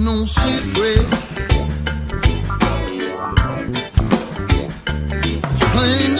no secret. It's plain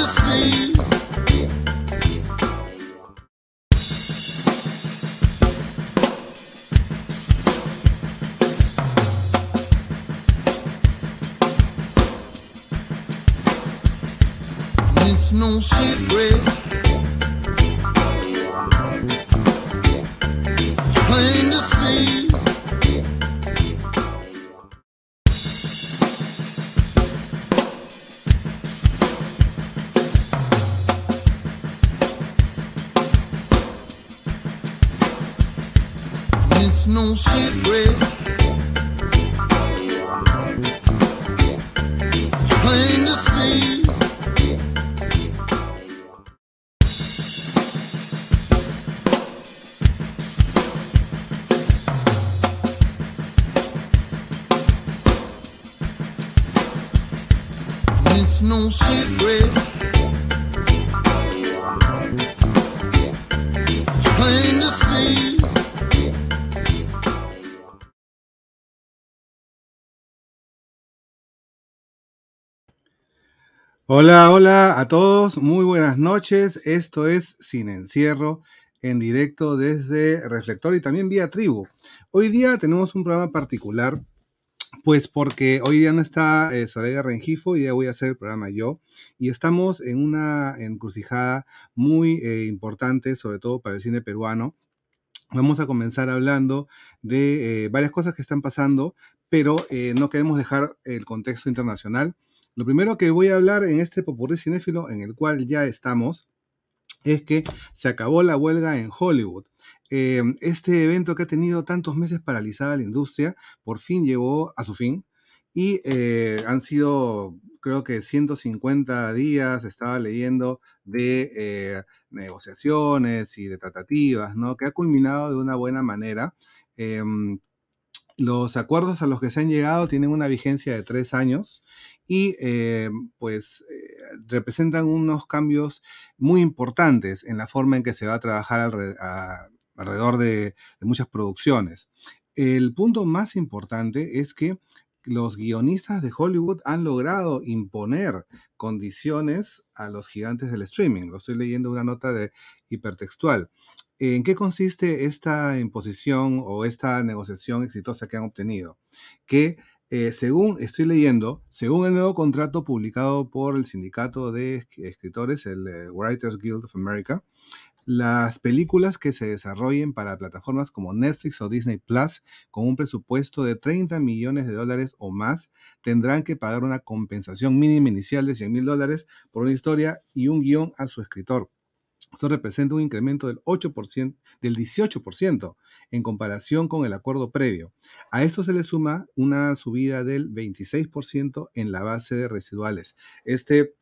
Hola, hola a todos, muy buenas noches. Esto es Sin Encierro en directo desde Reflector y también vía Tribu. Hoy día tenemos un programa particular, pues porque hoy día no está eh, Soraya Rengifo y ya voy a hacer el programa yo. Y estamos en una encrucijada muy eh, importante, sobre todo para el cine peruano. Vamos a comenzar hablando de eh, varias cosas que están pasando, pero no queremos dejar el contexto internacional lo primero que voy a hablar en este popurrí cinéfilo, en el cual ya estamos, es que se acabó la huelga en Hollywood. Em, este evento que ha tenido tantos meses paralizada la industria, por fin llegó a su fin y eh, han sido, creo que 150 días, estaba leyendo, de eh, negociaciones y de tratativas, ¿no? Que ha culminado de una buena manera. Em, los acuerdos a los que se han llegado tienen una vigencia de tres años y eh, pues eh, representan unos cambios muy importantes en la forma en que se va a trabajar alrededor de, de muchas producciones. El punto más importante es que los guionistas de Hollywood han logrado imponer condiciones a los gigantes del streaming. Lo estoy leyendo una nota de hipertextual. ¿En qué consiste esta imposición o esta negociación exitosa que han obtenido? Que eh, según estoy leyendo, según el nuevo contrato publicado por el sindicato de escritores, el eh, Writers Guild of America, las películas que se desarrollen para plataformas como Netflix o Disney Plus con un presupuesto de 30 millones de dólares o más tendrán que pagar una compensación mínima inicial de 100 mil dólares por una historia y un guión a su escritor esto representa un incremento del 8%, del 18% en comparación con el acuerdo previo. A esto se le suma una subida del 26% en la base de residuales. Este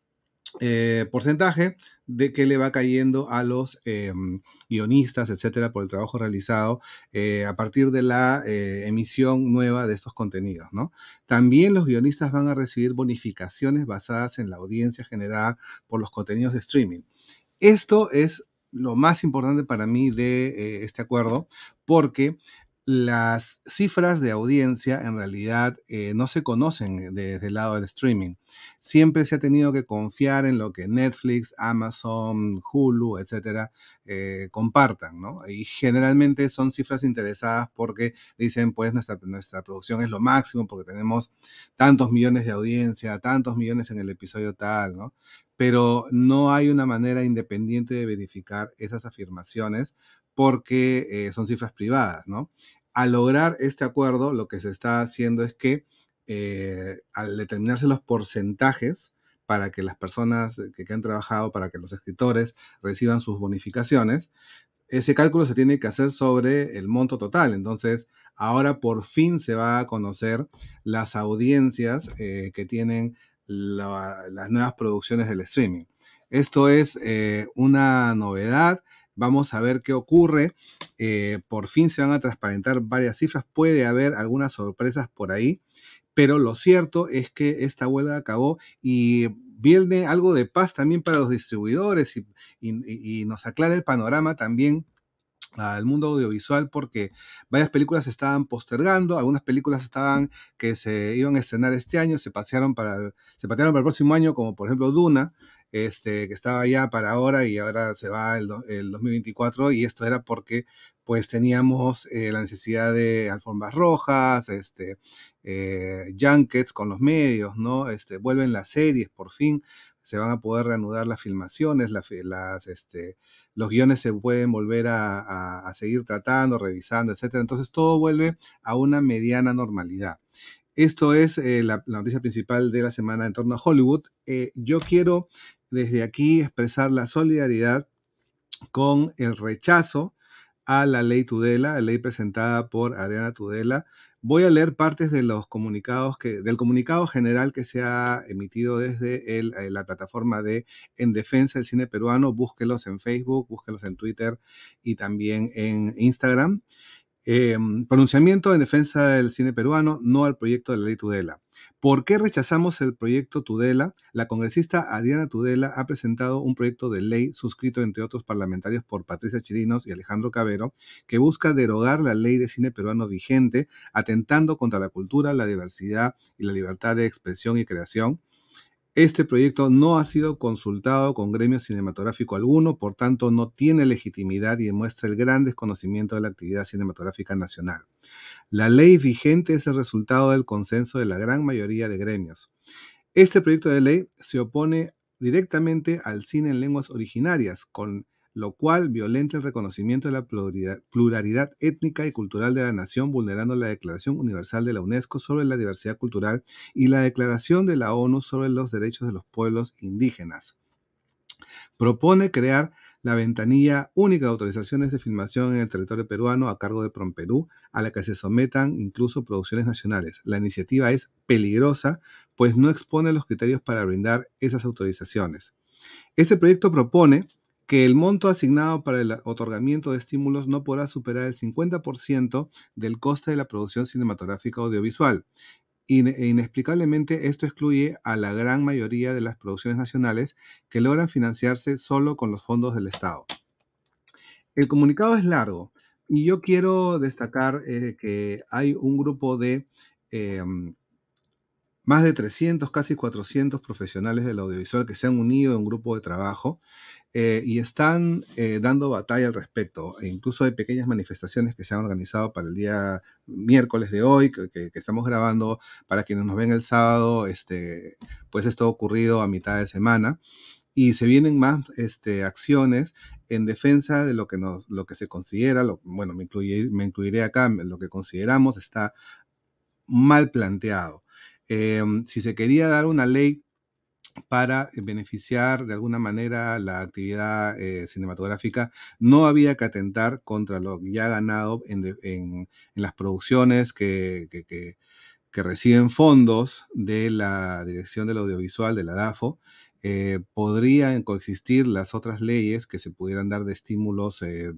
eh, porcentaje de que le va cayendo a los em, guionistas, etcétera, por el trabajo realizado eh, a partir de la eh, emisión nueva de estos contenidos, También los guionistas van a recibir bonificaciones basadas en la audiencia generada por los contenidos de streaming. Esto es lo más importante para mí de eh, este acuerdo, porque las cifras de audiencia en realidad eh, no se conocen desde el lado del streaming. Siempre se ha tenido que confiar en lo que Netflix, Amazon, Hulu, etcétera, eh, compartan, ¿no? Y generalmente son cifras interesadas porque dicen, pues nuestra, nuestra producción es lo máximo porque tenemos tantos millones de audiencia, tantos millones en el episodio tal, ¿no? Pero no hay una manera independiente de verificar esas afirmaciones porque eh, son cifras privadas, ¿no? Al lograr este acuerdo, lo que se está haciendo es que eh, al determinarse los porcentajes para que las personas que, han trabajado, para que los escritores reciban sus bonificaciones, ese cálculo se tiene que hacer sobre el monto total. Entonces, ahora por fin se va a conocer las audiencias eh, que tienen las nuevas producciones del streaming. Esto es eh, una novedad, Vamos a ver qué ocurre. Eh, por fin se van a transparentar varias cifras. Puede haber algunas sorpresas por ahí. Pero lo cierto es que esta huelga acabó y viene algo de paz también para los distribuidores y, nos aclara el panorama también al mundo audiovisual porque varias películas estaban postergando, algunas películas estaban que se iban a estrenar este año, se pasearon para se patearon para el próximo año, como por ejemplo Duna, este, que estaba ya para ahora y ahora se va el, 2024 y esto era porque pues teníamos eh, la necesidad de alfombras rojas, este, eh, junkets con los medios, ¿no? Este, vuelven las series, por fin se van a poder reanudar las filmaciones, las, este, los guiones se pueden volver a, seguir tratando, revisando, etc. Entonces todo vuelve a una mediana normalidad. Esto es eh, la, noticia principal de la semana en torno a Hollywood. yo quiero desde aquí expresar la solidaridad con el rechazo a la ley Tudela, la ley presentada por Adriana Tudela. Voy a leer partes de los comunicados que, del comunicado general que se ha emitido desde eh, la plataforma de En Defensa del Cine Peruano. Búsquelos en Facebook, búsquelos en Twitter y también en Instagram. Em, pronunciamiento en defensa del cine peruano, no al proyecto de la ley Tudela. ¿Por qué rechazamos el proyecto Tudela? La congresista Adriana Tudela ha presentado un proyecto de ley suscrito entre otros parlamentarios por Patricia Chirinos y Alejandro Cabero que busca derogar la ley de cine peruano vigente, atentando contra la cultura, la diversidad y la libertad de expresión y creación este proyecto no ha sido consultado con gremio cinematográfico alguno, por tanto no tiene legitimidad y demuestra el gran desconocimiento de la actividad cinematográfica nacional. La ley vigente es el resultado del consenso de la gran mayoría de gremios. Este proyecto de ley se opone directamente al cine en lenguas originarias, con lo cual violenta el reconocimiento de la pluralidad, étnica y cultural de la nación, vulnerando la Declaración Universal de la UNESCO sobre la Diversidad Cultural y la Declaración de la ONU sobre los Derechos de los Pueblos Indígenas. Propone crear la ventanilla única de autorizaciones de filmación en el territorio peruano a cargo de Promperú, a la que se sometan incluso producciones nacionales. La iniciativa es peligrosa, pues no expone los criterios para brindar esas autorizaciones. Este proyecto propone que el monto asignado para el otorgamiento de estímulos no podrá superar el 50% del coste de la producción cinematográfica audiovisual. E inexplicablemente esto excluye a la gran mayoría de las producciones nacionales que logran financiarse solo con los fondos del Estado. El comunicado es largo y yo quiero destacar eh, que hay un grupo de eh, más de 300, casi 400 profesionales del audiovisual que se han unido en un grupo de trabajo eh, y están eh, dando batalla al respecto. E incluso hay pequeñas manifestaciones que se han organizado para el día miércoles de hoy, que, estamos grabando, para quienes nos ven el sábado, este, pues esto ha ocurrido a mitad de semana. Y se vienen más este, acciones en defensa de lo que, lo que se considera, bueno, me, me incluiré acá, lo que consideramos está mal planteado. Em, si se quería dar una ley para beneficiar de alguna manera la actividad eh, cinematográfica, no había que atentar contra lo ya ganado en, las producciones que, reciben fondos de la Dirección del Audiovisual, de la DAFO. Eh, podrían coexistir las otras leyes que se pudieran dar de estímulos eh,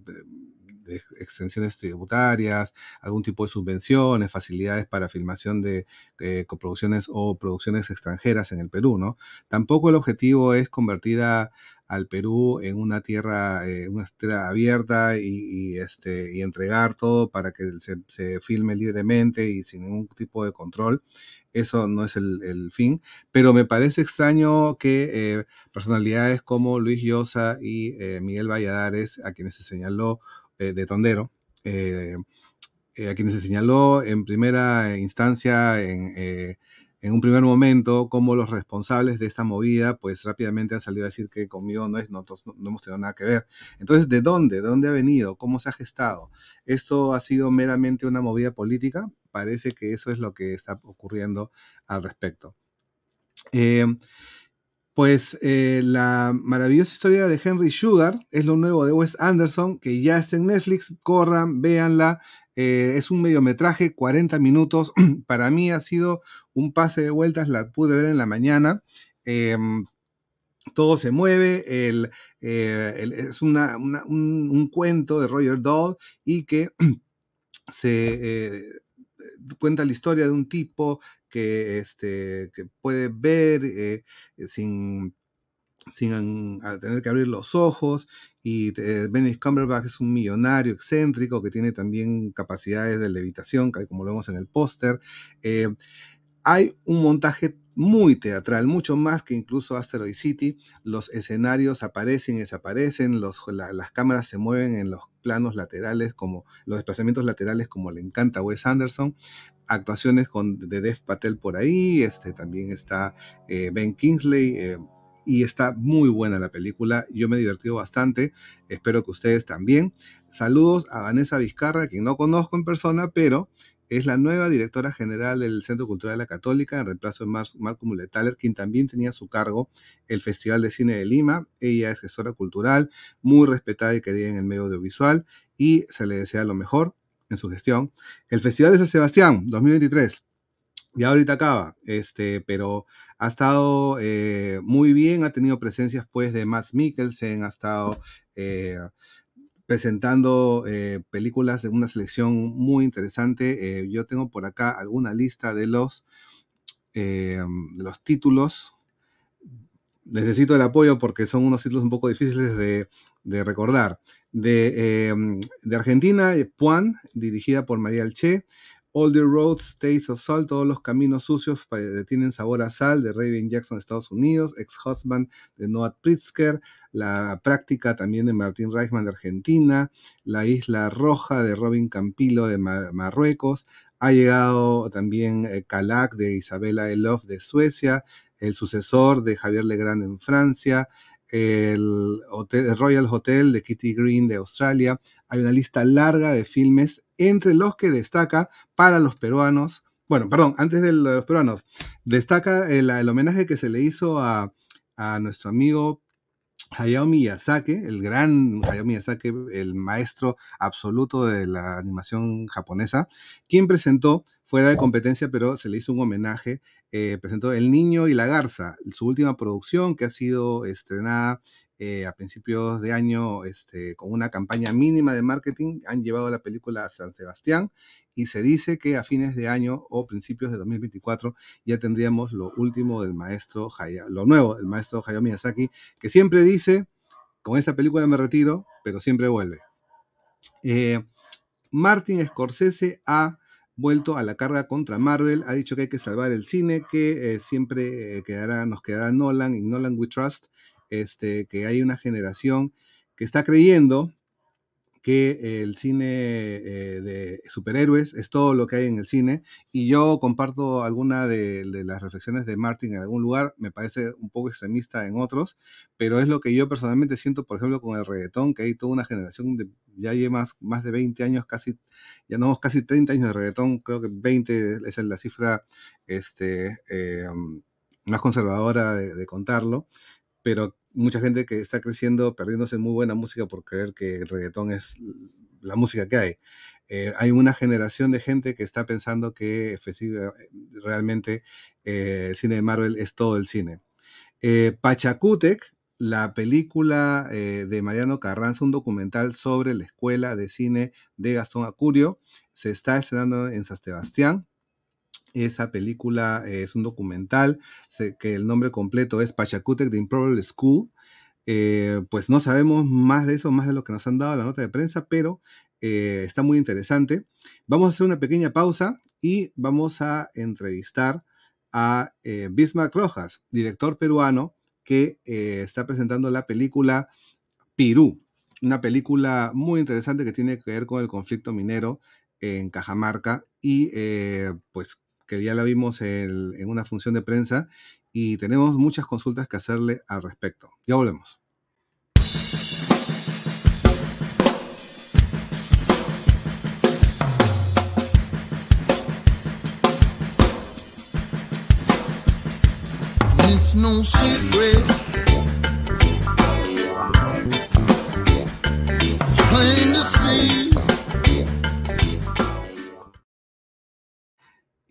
extensiones tributarias, algún tipo de subvenciones, facilidades para filmación de eh, coproducciones o producciones extranjeras en el Perú, ¿no? Tampoco el objetivo es convertir al Perú en una tierra, eh, una tierra abierta y, este, entregar todo para que se, filme libremente y sin ningún tipo de control. Eso no es el, fin. Pero me parece extraño que eh, personalidades como Luis Llosa y Miguel Valladares, a quienes se señaló eh, de Tondero, eh, eh, a quienes se señaló en primera instancia, en, un primer momento, como los responsables de esta movida, pues rápidamente han salido a decir que conmigo no, es, no, no hemos tenido nada que ver. Entonces, ¿de dónde? ¿De dónde ha venido? ¿Cómo se ha gestado? ¿Esto ha sido meramente una movida política? Parece que eso es lo que está ocurriendo al respecto. Pues eh, la maravillosa historia de Henry Sugar es lo nuevo de Wes Anderson, que ya está en Netflix. Corran, véanla. Eh, es un mediometraje, 40 minutos. Para mí ha sido un pase de vueltas, la pude ver en la mañana. Em, todo se mueve, eh, es un, cuento de Roger Dahl y que se cuenta la historia de un tipo que, este, que puede ver eh, eh, sin, sin tener que abrir los ojos. Y eh, Benedict Cumberbatch es un millonario excéntrico que tiene también capacidades de levitación, como lo vemos en el póster. Eh, hay un montaje muy teatral, mucho más que incluso Asteroid City. Los escenarios aparecen y desaparecen, las cámaras se mueven en los planos laterales, como los desplazamientos laterales, como le encanta Wes Anderson actuaciones con de Dev Patel por ahí, este, también está eh, Ben Kingsley. Eh, y está muy buena la película, yo me he divertido bastante, espero que ustedes también. Saludos a Vanessa Vizcarra, quien no conozco en persona, pero es la nueva directora general del Centro Cultural de la Católica, en reemplazo de Mar Marco quien también tenía a su cargo el Festival de Cine de Lima. Ella es gestora cultural, muy respetada y querida en el medio audiovisual, y se le desea lo mejor en su gestión. El Festival de San Sebastián 2023 ya ahorita acaba, este, pero ha estado eh, muy bien, ha tenido presencias pues de Max Mikkelsen, ha estado eh, presentando eh, películas de una selección muy interesante. yo tengo por acá alguna lista de los, de los títulos necesito el apoyo porque son unos títulos un poco difíciles de, recordar. De, em, Argentina, eh, Puan, dirigida por María Elche. All the Roads Taste of Salt, todos los caminos sucios eh, tienen sabor a sal, de Raven Jackson, Estados Unidos, Ex Husband de Noah Pritzker, La Práctica también de Martín Reichman de Argentina, La Isla Roja de Robin Campilo de Marruecos, ha llegado también eh, Calac de Isabela Elof de Suecia, el sucesor de Javier Legrand en Francia, el, Royal Hotel de Kitty Green de Australia. Hay una lista larga de filmes, entre los que destaca para los peruanos, bueno, perdón, antes de los peruanos, destaca eh, el, homenaje que se le hizo a, a nuestro amigo Hayao Miyazaki, el gran Hayao Miyazaki, el maestro absoluto de la animación japonesa, quien presentó fuera de competencia, pero se le hizo un homenaje eh, presentó El Niño y la Garza, su última producción que ha sido estrenada eh, a principios de año este, con una campaña mínima de marketing. Han llevado la película a San Sebastián y se dice que a fines de año o principios de 2024 ya tendríamos lo último del maestro Hayao, lo nuevo del maestro Hayao Miyazaki, que siempre dice, con esta película me retiro, pero siempre vuelve. Eh, Martin Scorsese ha vuelto a la carga contra Marvel, ha dicho que hay que salvar el cine, que eh, siempre eh, quedará, nos quedará Nolan y Nolan We Trust, este, que hay una generación que está creyendo que el cine eh, de superhéroes es todo lo que hay en el cine y yo comparto alguna de, las reflexiones de Martin en algún lugar, me parece un poco extremista en otros, pero es lo que yo personalmente siento, por ejemplo, con el reggaetón, que hay toda una generación de, ya lleva más, más de 20 años, casi, ya no, casi 30 años de reggaetón, creo que 20 es la cifra este, eh, más conservadora de, de contarlo, pero mucha gente que está creciendo, perdiéndose muy buena música por creer que el reggaetón es la música que hay. Eh, hay una generación de gente que está pensando que realmente eh, el cine de Marvel es todo el cine. Eh, la película eh, de Mariano Carranza, un documental sobre la escuela de cine de Gastón Acurio, se está estrenando en San Sebastián. Esa película eh, es un documental que el nombre completo es Pachacutec de Improbable School. Eh, pues no sabemos más de eso, más de lo que nos han dado la nota de prensa, pero eh, está muy interesante. Vamos a hacer una pequeña pausa y vamos a entrevistar a Bismarck Rojas, director peruano, que está presentando la película Pirú, una película muy interesante que tiene que ver con el conflicto minero en Cajamarca y pues que ya la vimos en una función de prensa y tenemos muchas consultas que hacerle al respecto. Ya volvemos. no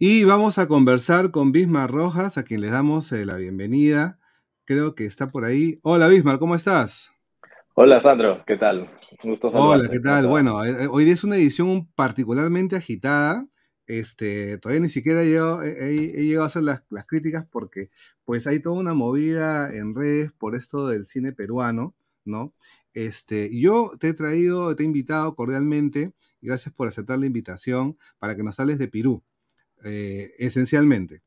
Y vamos a conversar con Bismar Rojas, a quien le damos eh, la bienvenida. Creo que está por ahí. Hola Bismar, ¿cómo estás? Hola Sandro, ¿qué tal? gusto Hola, ¿qué tal? Bueno, eh, eh, hoy es una edición particularmente agitada. Este, todavía ni siquiera yo he, llegado a hacer las, críticas porque pues hay toda una movida en redes por esto del cine peruano, ¿no? Este, yo te he traído, te he invitado cordialmente, gracias por aceptar la invitación, para que nos sales de Perú. Eh, esencialmente.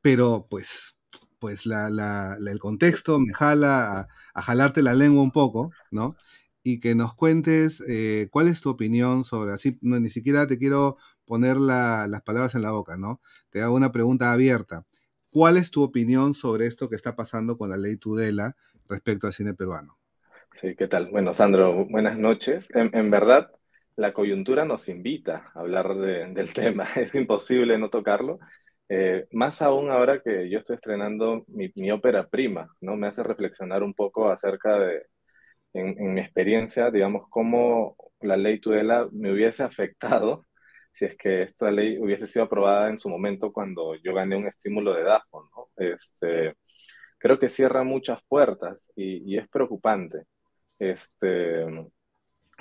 Pero pues, pues el contexto me jala a, jalarte la lengua un poco, ¿no? Y que nos cuentes eh, cuál es tu opinión sobre, así, ni siquiera te quiero poner las palabras en la boca, ¿no? Te hago una pregunta abierta. ¿Cuál es tu opinión sobre esto que está pasando con la ley Tudela respecto al cine peruano? Sí, ¿qué tal? Bueno, Sandro, buenas noches. en verdad, la coyuntura nos invita a hablar del tema, es imposible no tocarlo. Eh, más aún ahora que yo estoy estrenando mi, ópera prima, ¿no? Me hace reflexionar un poco acerca de, en, mi experiencia, digamos, cómo la ley Tudela me hubiese afectado si es que esta ley hubiese sido aprobada en su momento cuando yo gané un estímulo de DAFO, ¿no? Este, creo que cierra muchas puertas y, y es preocupante. Este,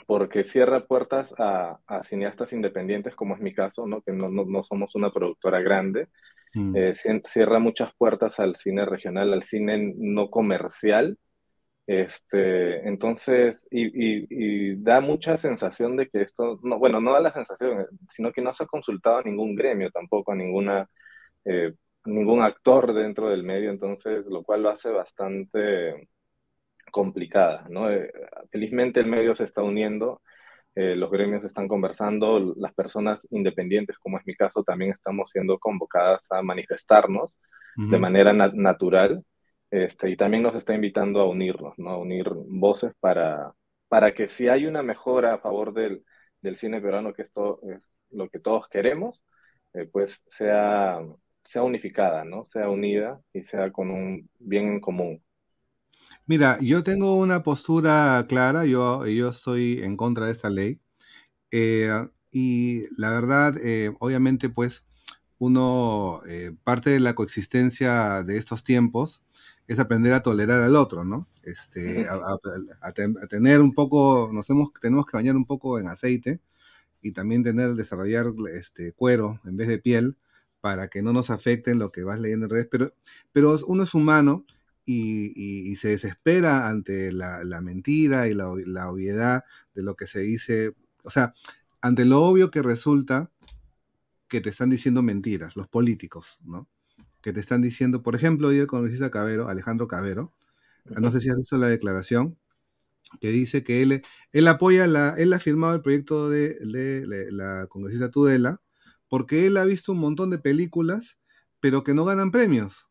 porque cierra puertas a, a, cineastas independientes, como es mi caso, ¿no? que no, no, no somos una productora grande. Mm. Eh, cierra muchas puertas al cine regional, al cine no comercial. Este, entonces, y, y, da mucha sensación de que esto, no, bueno, no da la sensación, eh, sino que no se ha consultado a ningún gremio tampoco, a ninguna, eh, ningún actor dentro del medio, entonces, lo cual lo hace bastante, complicada, ¿no? Eh, felizmente el medio se está uniendo, eh, los gremios están conversando, las personas independientes, como es mi caso, también estamos siendo convocadas a manifestarnos de manera natural este, y también nos está invitando a unirnos, ¿no? a unir voces para, para que si hay una mejora a favor del, del cine peruano, que esto es lo que todos queremos, eh, pues sea, sea unificada, ¿no? sea unida y sea con un bien en común. Mira, yo tengo una postura clara, yo, yo estoy en contra de esta ley. Eh, y la verdad, eh, obviamente, pues uno, eh, parte de la coexistencia de estos tiempos es aprender a tolerar al otro, ¿no? Este, a, tener un poco, nos hemos, tenemos que bañar un poco en aceite y también tener, desarrollar este cuero en vez de piel para que no nos afecten lo que vas leyendo en redes, pero, pero uno es humano y, se desespera ante la, mentira y la, obviedad de lo que se dice, o sea, ante lo obvio que resulta que te están diciendo mentiras, los políticos, ¿no? Que te están diciendo, por ejemplo, hoy el congresista Cabero, Alejandro Cabero, ah, no sé si has visto la declaración, que dice que él, él apoya, la, él ha firmado el proyecto de, la congresista Tudela, porque él ha visto un montón de películas, pero que no ganan premios.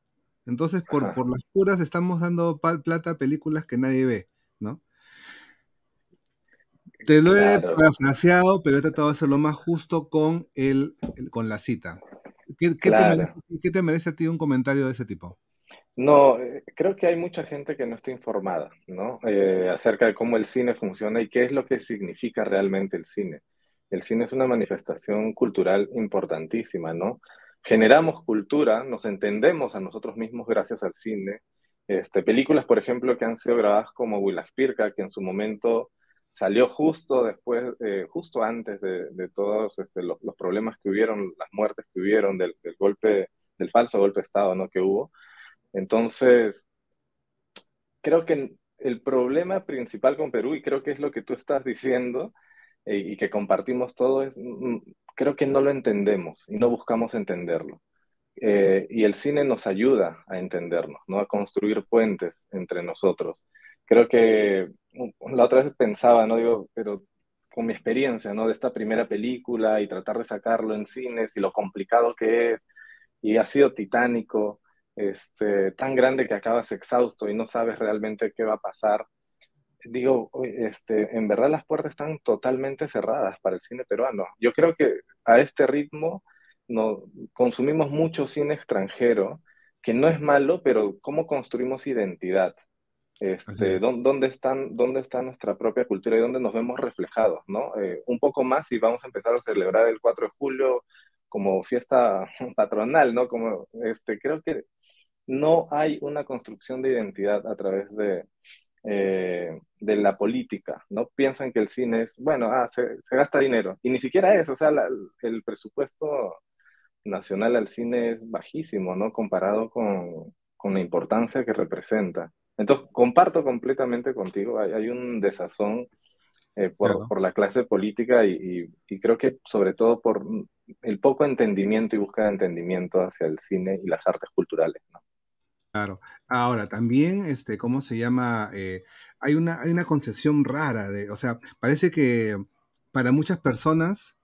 Entonces, por, las puras estamos dando pal, plata a películas que nadie ve, ¿no? Te lo he pero he tratado de hacerlo más justo con, el, con la cita. ¿Qué, te merece, a ti un comentario de ese tipo? No, eh, creo que hay mucha gente que no está informada, ¿no? Eh, acerca de cómo el cine funciona y qué es lo que significa realmente el cine. El cine es una manifestación cultural importantísima, ¿no? generamos cultura, nos entendemos a nosotros mismos gracias al cine. Este, películas, por ejemplo, que han sido grabadas como Spirka, que en su momento salió justo después, eh, justo antes de, todos este, los, problemas que hubieron, las muertes que hubieron, del, golpe, del falso golpe de Estado ¿no? que hubo. Entonces, creo que el problema principal con Perú, y creo que es lo que tú estás diciendo, eh, y que compartimos todo, es mm, creo que no lo entendemos y no buscamos entenderlo. Eh, y el cine nos ayuda a entendernos, ¿no? a construir puentes entre nosotros. Creo que mm, la otra vez pensaba, ¿no? Digo, pero con mi experiencia, ¿no? De esta primera película y tratar de sacarlo en cines y lo complicado que es, y ha sido titánico, este, tan grande que acabas exhausto y no sabes realmente qué va a pasar digo, eh, este, en verdad las puertas están totalmente cerradas para el cine peruano. Yo creo que a este ritmo no, consumimos mucho cine extranjero, que no es malo, pero ¿cómo construimos identidad? Este, dónde, están, ¿Dónde está nuestra propia cultura y dónde nos vemos reflejados? ¿no? Eh, un poco más y vamos a empezar a celebrar el 4 de julio como fiesta patronal, ¿no? Como, este, creo que no hay una construcción de identidad a través de, eh, de la política, ¿no? Piensan que el cine es, bueno, ah, se, gasta dinero. Y ni siquiera es, o sea, el presupuesto nacional al cine es bajísimo, ¿no? Comparado con, la importancia que representa. Entonces, comparto completamente contigo, hay, un desazón eh, por, la clase política y, y, creo que sobre todo por el poco entendimiento y búsqueda de entendimiento hacia el cine y las artes culturales. ¿no? Claro. Ahora, también, este, ¿cómo se llama? Eh, hay, una, concepción rara de, o sea, parece que para muchas personas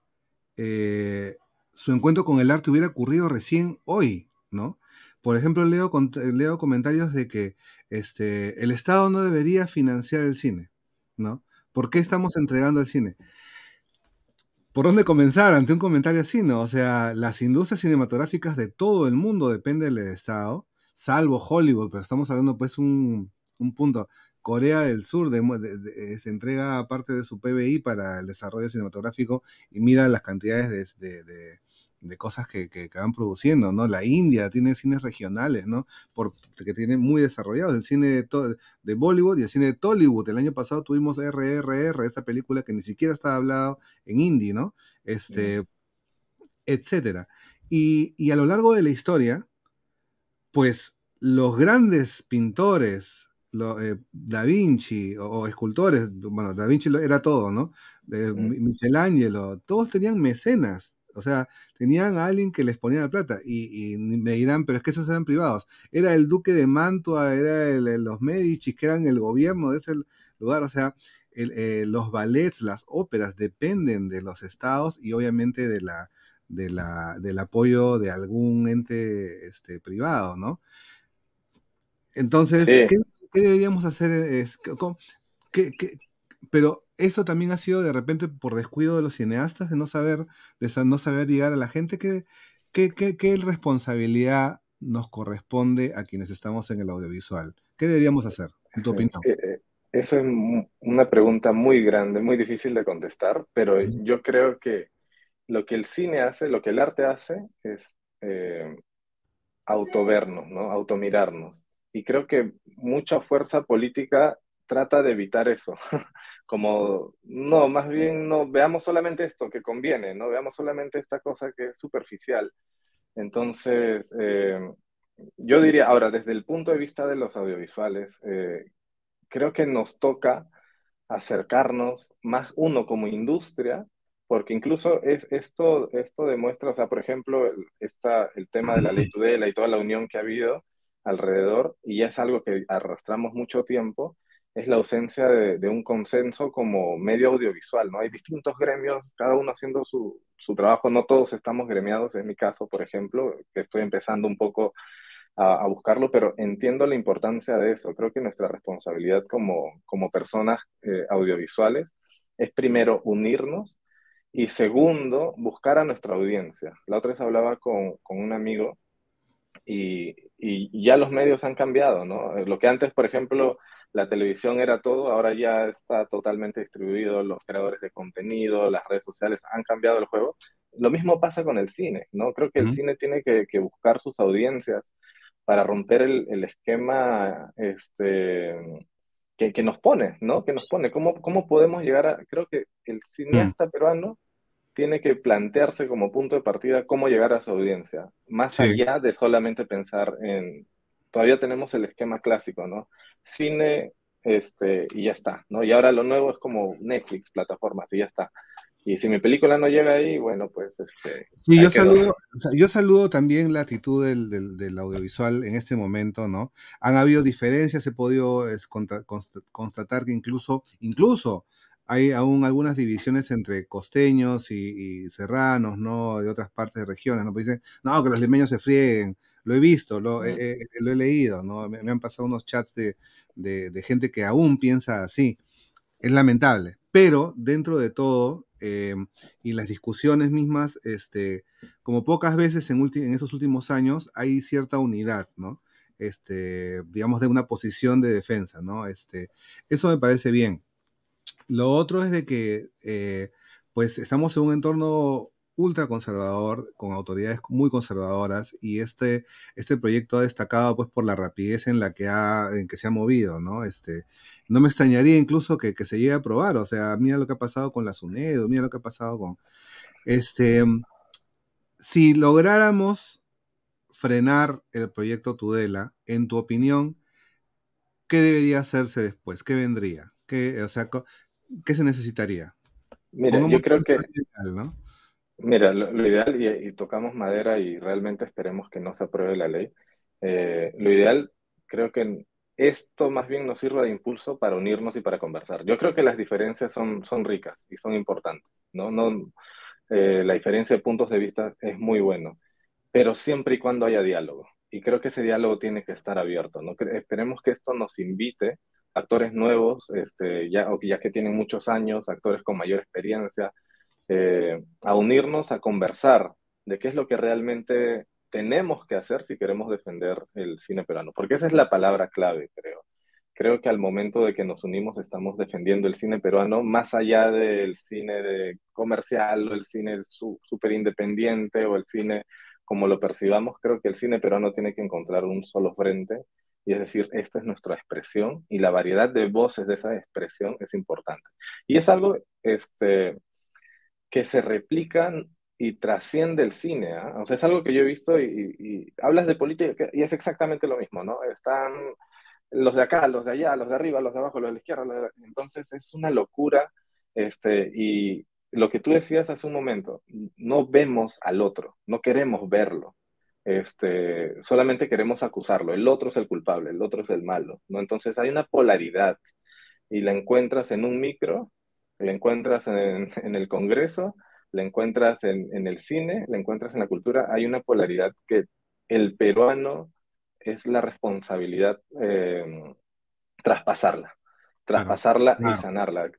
eh, su encuentro con el arte hubiera ocurrido recién hoy, ¿no? Por ejemplo, leo, leo comentarios de que este, el Estado no debería financiar el cine, ¿no? ¿Por qué estamos entregando el cine? ¿Por dónde comenzar ante un comentario así, no? O sea, las industrias cinematográficas de todo el mundo dependen del Estado salvo Hollywood, pero estamos hablando pues un, punto. Corea del Sur eh, se entrega parte de su PBI para el desarrollo cinematográfico y mira las cantidades de, cosas que, van produciendo, ¿no? La India tiene cines regionales, ¿no? Porque que tienen muy desarrollados el cine de, de Bollywood y el cine de Tollywood. El año pasado tuvimos RRR, esta película que ni siquiera estaba hablado en indie, ¿no? Este, etcétera. Y, y a lo largo de la historia, pues los grandes pintores, lo, eh, Da Vinci o, escultores, bueno, Da Vinci lo, era todo, ¿no? Eh, Michelangelo, todos tenían mecenas, o sea, tenían a alguien que les ponía la plata. Y, me dirán, pero es que esos eran privados. Era el duque de Mantua, era los Medici, que eran el gobierno de ese lugar. O sea, eh, los ballets, las óperas dependen de los estados y obviamente de la, de la, del apoyo de algún ente este, privado, ¿no? Entonces, ¿qué, deberíamos hacer? Es, pero esto también ha sido de repente por descuido de los cineastas, de no saber, de no saber llegar a la gente. ¿Qué, qué, responsabilidad nos corresponde a quienes estamos en el audiovisual? ¿Qué deberíamos hacer, en tu eh, opinión? Eh, eh, esa es una pregunta muy grande, muy difícil de contestar, pero yo creo que lo que el cine hace, lo que el arte hace es eh, autovernos, ¿no? automirarnos. Y creo que mucha fuerza política trata de evitar eso. Como, no, más bien no, veamos solamente esto que conviene, no veamos solamente esta cosa que es superficial. Entonces, eh, yo diría, ahora, desde el punto de vista de los audiovisuales, eh, creo que nos toca acercarnos más, uno, como industria, porque incluso es, esto, esto demuestra, o sea, por ejemplo, el, esta, el tema de la ley Tudela y toda la unión que ha habido alrededor, y es algo que arrastramos mucho tiempo, es la ausencia de, de, un consenso como medio audiovisual, ¿no? Hay distintos gremios, cada uno haciendo su, su trabajo, no todos estamos gremiados, es mi caso, por ejemplo, que estoy empezando un poco a, a, buscarlo, pero entiendo la importancia de eso. Creo que nuestra responsabilidad como, como personas eh, audiovisuales es primero unirnos y segundo, buscar a nuestra audiencia. La otra vez hablaba con, un amigo y, ya los medios han cambiado, ¿no? Eh, lo que antes, por ejemplo, la televisión era todo, ahora ya está totalmente distribuido, los creadores de contenido, las redes sociales han cambiado el juego. Lo mismo pasa con el cine, ¿no? Creo que el cine tiene que, buscar sus audiencias para romper el, el esquema este, que, nos pone, ¿no? Que nos pone. ¿Cómo, ¿Cómo podemos llegar a.? Creo que el cineasta mm. peruano tiene que plantearse como punto de partida cómo llegar a su audiencia, más allá de solamente pensar en. Todavía tenemos el esquema clásico, ¿no? Cine, este, y ya está, ¿no? Y ahora lo nuevo es como Netflix, plataformas, y ya está. Y si mi película no llega ahí, bueno, pues este. Sí, yo saludo, yo saludo también la actitud del, del, audiovisual en este momento, ¿no? Han habido diferencias, he podido constatar que incluso, incluso hay aún algunas divisiones entre costeños y, serranos, ¿no? De otras partes de regiones, ¿no? Pues dicen, no, que los limeños se frieguen. Lo he visto, lo, he leído, ¿no? Me, han pasado unos chats de, de, de gente que aún piensa así. Es lamentable, pero dentro de todo, eh, y las discusiones mismas, este, como pocas veces en, en esos últimos años hay cierta unidad, ¿no? Este, digamos, de una posición de defensa, ¿no? Este, eso me parece bien. Lo otro es de que, eh, pues, estamos en un entorno ultraconservador, con autoridades muy conservadoras, y este, este proyecto ha destacado pues por la rapidez en la que ha, en que se ha movido, ¿no? Este, no me extrañaría incluso que, se llegue a aprobar, o sea, mira lo que ha pasado con la SUNEDO, mira lo que ha pasado con, este, si lográramos frenar el proyecto Tudela, en tu opinión, ¿qué debería hacerse después? ¿Qué vendría? ¿Qué, o sea, ¿qué se necesitaría? Mira, yo creo que... Mira, lo, ideal, y, tocamos madera y realmente esperemos que no se apruebe la ley, eh, lo ideal creo que esto más bien nos sirva de impulso para unirnos y para conversar. Yo creo que las diferencias son, son ricas y son importantes, ¿no? no eh, la diferencia de puntos de vista es muy bueno, pero siempre y cuando haya diálogo. Y creo que ese diálogo tiene que estar abierto, ¿no? Esperemos que esto nos invite actores nuevos, este, ya, ya que tienen muchos años, actores con mayor experiencia, eh, a unirnos a conversar de qué es lo que realmente tenemos que hacer si queremos defender el cine peruano, porque esa es la palabra clave, creo. Creo que al momento de que nos unimos estamos defendiendo el cine peruano más allá del cine de comercial o el cine súper independiente o el cine como lo percibamos, creo que el cine peruano tiene que encontrar un solo frente, y es decir, esta es nuestra expresión y la variedad de voces de esa expresión es importante. Y es algo este, que se replican y trasciende el cine. ¿ah? O sea, es algo que yo he visto y, hablas de política y es exactamente lo mismo, ¿no? Están los de acá, los de allá, los de arriba, los de abajo, los de la izquierda. Entonces es una locura. Este, y lo que tú decías hace un momento, no vemos al otro, no queremos verlo. Este, solamente queremos acusarlo. El otro es el culpable, el otro es el malo. ¿no? Entonces hay una polaridad y la encuentras en un micro la encuentras en, el Congreso, la encuentras en, el cine, la encuentras en la cultura. Hay una polaridad que el peruano es la responsabilidad em, traspasarla, traspasarla y sanarla.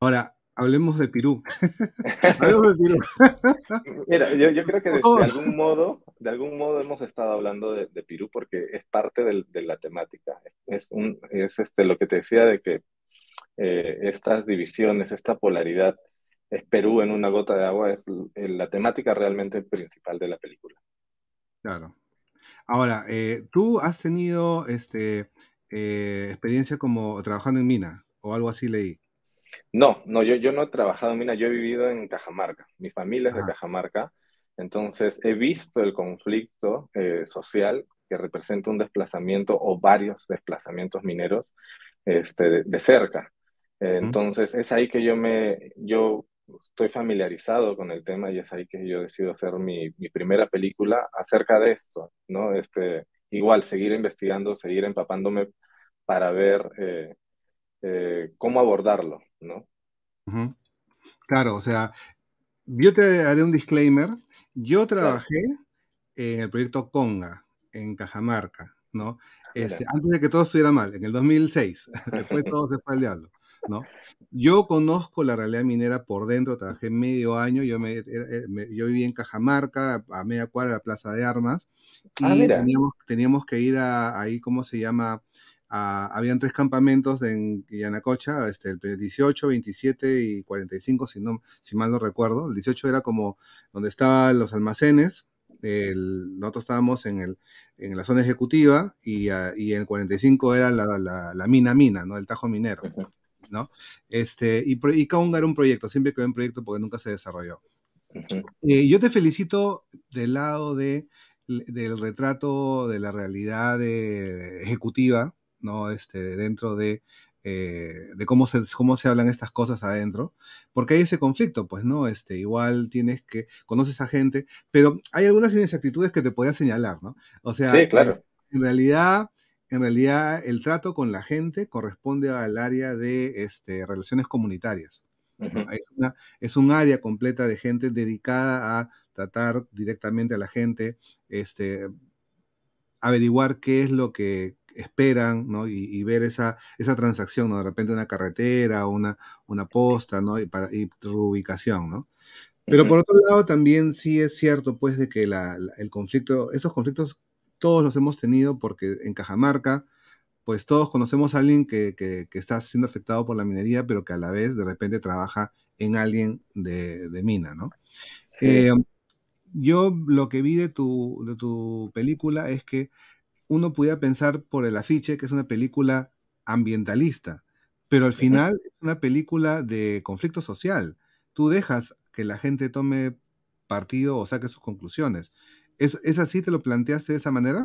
Ahora, hablemos de Perú. hablemos de Perú. Mira, yo, creo que de, oh. algún modo, de algún modo hemos estado hablando de, Perú porque es parte de la temática. Es, un, es este, lo que te decía de que eh, estas divisiones, esta polaridad, es Perú en una gota de agua, es eh, la temática realmente principal de la película. Claro. Ahora, eh, tú has tenido este, experiencia como trabajando en mina o algo así leí. No, no, yo, yo no he trabajado en mina, yo he vivido en Cajamarca, mi familia es de ah. Cajamarca, entonces he visto el conflicto social que representa un desplazamiento o varios desplazamientos mineros este, de cerca. Entonces es ahí que yo me, yo estoy familiarizado con el tema y es ahí que yo decido hacer mi, primera película acerca de esto, ¿no? Este, igual, seguir investigando, seguir empapándome para ver eh, eh, cómo abordarlo, ¿no? Claro, o sea, yo te haré un disclaimer. Yo trabajé en el proyecto Conga, en Cajamarca, ¿no? Este, antes de que todo estuviera mal, en el 2006, después todo se fue al diablo. Yo conozco la realidad minera por dentro, trabajé medio año, yo, me, eh, yo viví en Cajamarca, a media cuadra de la Plaza de Armas, ah, y teníamos, que ir a, ahí, ¿cómo se llama? Ah, habían tres campamentos en Yanacocha, este, el 18, 27 y 45, si, si mal no recuerdo. El 18 era como donde estaban los almacenes, el, nosotros estábamos en, el, en la zona ejecutiva y, ah, y el 45 era la, mina mina, ¿no? El tajo minero. ¿no? Este, y, y Kong era un proyecto, siempre quedó en proyecto porque nunca se desarrolló. Eh, yo te felicito del lado de, del retrato de la realidad ejecutiva, ¿no? Este, dentro de, eh, de cómo se, cómo se hablan estas cosas adentro, porque hay ese conflicto, pues, ¿no? Este, igual tienes que, conoces a gente, pero hay algunas inexactitudes que te podría señalar, ¿no? O sea, sí, claro. en realidad en realidad el trato con la gente corresponde al área de este, relaciones comunitarias. es, un área completa de gente dedicada a tratar directamente a la gente, este, averiguar qué es lo que esperan, ¿no? Y, ver esa, esa transacción, ¿no? De repente una carretera, una, una posta, ¿no? Y, para, y ¿no? Pero por otro lado, también sí es cierto, pues, de que el conflicto, esos conflictos todos los hemos tenido porque en Cajamarca, pues todos conocemos a alguien que, está siendo afectado por la minería, pero que a la vez de repente trabaja en alguien de, mina, ¿no? Eh, yo lo que vi de tu, de tu película es que uno pudiera pensar por el afiche que es una película ambientalista, pero al final es una película de conflicto social. Tú dejas que la gente tome partido o saque sus conclusiones. ¿Es, así? ¿Te lo planteaste de esa manera?